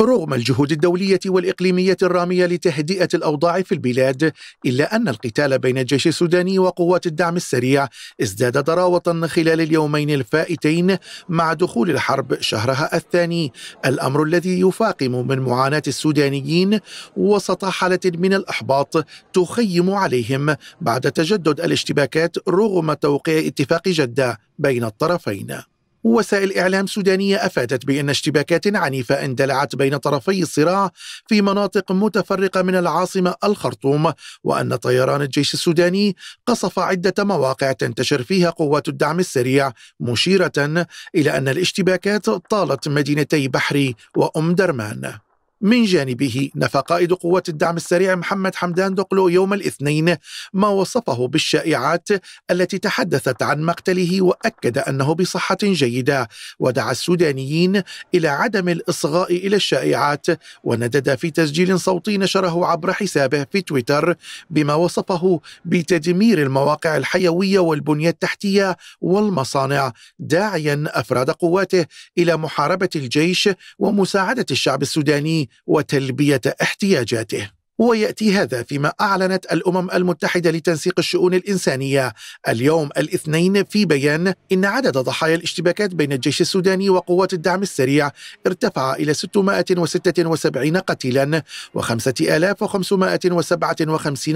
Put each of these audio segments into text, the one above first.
رغم الجهود الدولية والإقليمية الرامية لتهدئة الأوضاع في البلاد إلا أن القتال بين الجيش السوداني وقوات الدعم السريع ازداد ضراوة خلال اليومين الفائتين مع دخول الحرب شهرها الثاني الأمر الذي يفاقم من معاناة السودانيين وسط حالة من الإحباط تخيم عليهم بعد تجدد الاشتباكات رغم توقيع اتفاق جدة بين الطرفين وسائل إعلام سودانية أفادت بأن اشتباكات عنيفة اندلعت بين طرفي الصراع في مناطق متفرقة من العاصمة الخرطوم وأن طيران الجيش السوداني قصف عدة مواقع تنتشر فيها قوات الدعم السريع مشيرة إلى أن الاشتباكات طالت مدينتي بحري وأم درمان من جانبه نفى قائد قوات الدعم السريع محمد حمدان دقلو يوم الاثنين ما وصفه بالشائعات التي تحدثت عن مقتله وأكد أنه بصحة جيدة ودعا السودانيين إلى عدم الإصغاء إلى الشائعات وندد في تسجيل صوتي نشره عبر حسابه في تويتر بما وصفه بتدمير المواقع الحيوية والبنية التحتية والمصانع داعيا أفراد قواته إلى محاربة الجيش ومساعدة الشعب السوداني وتلبيه احتياجاته وياتي هذا فيما اعلنت الامم المتحده لتنسيق الشؤون الانسانيه اليوم الاثنين في بيان ان عدد ضحايا الاشتباكات بين الجيش السوداني وقوات الدعم السريع ارتفع الى 676 قتيلا و5557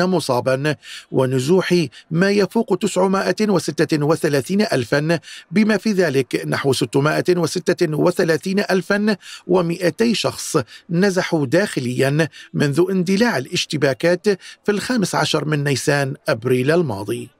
مصابا ونزوح ما يفوق 936 الفا بما في ذلك نحو 636 الفا و200 شخص نزحوا داخليا منذ اندلاع الاشتباكات في الخامس عشر من نيسان أبريل الماضي